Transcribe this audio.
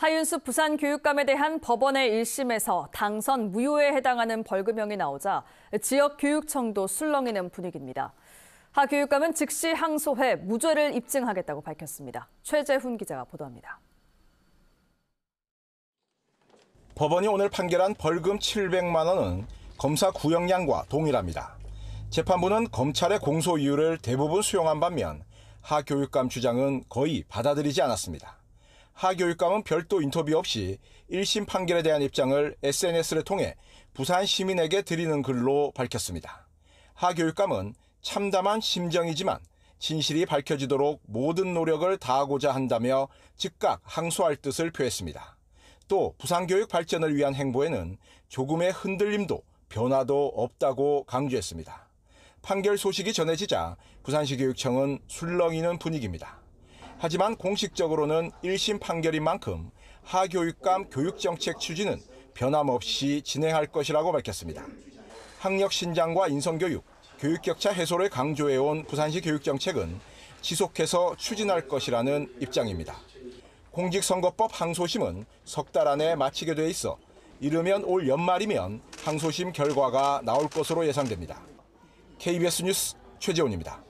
하윤수 부산 교육감에 대한 법원의 1심에서 당선 무효에 해당하는 벌금형이 나오자 지역 교육청도 술렁이는 분위기입니다. 하 교육감은 즉시 항소해 무죄를 입증하겠다고 밝혔습니다. 최재훈 기자가 보도합니다. 법원이 오늘 판결한 벌금 700만 원은 검사 구형량과 동일합니다. 재판부는 검찰의 공소 이유를 대부분 수용한 반면 하 교육감 주장은 거의 받아들이지 않았습니다. 하교육감은 별도 인터뷰 없이 1심 판결에 대한 입장을 SNS를 통해 부산 시민에게 드리는 글로 밝혔습니다. 하교육감은 참담한 심정이지만 진실이 밝혀지도록 모든 노력을 다하고자 한다며 즉각 항소할 뜻을 표했습니다. 또 부산교육 발전을 위한 행보에는 조금의 흔들림도 변화도 없다고 강조했습니다. 판결 소식이 전해지자 부산시 교육청은 술렁이는 분위기입니다. 하지만 공식적으로는 1심 판결인 만큼 하교육감 교육정책 추진은 변함없이 진행할 것이라고 밝혔습니다. 학력 신장과 인성교육, 교육격차 해소를 강조해온 부산시 교육정책은 지속해서 추진할 것이라는 입장입니다. 공직선거법 항소심은 석달 안에 마치게 돼 있어 이르면 올 연말이면 항소심 결과가 나올 것으로 예상됩니다. KBS 뉴스 최재훈입니다.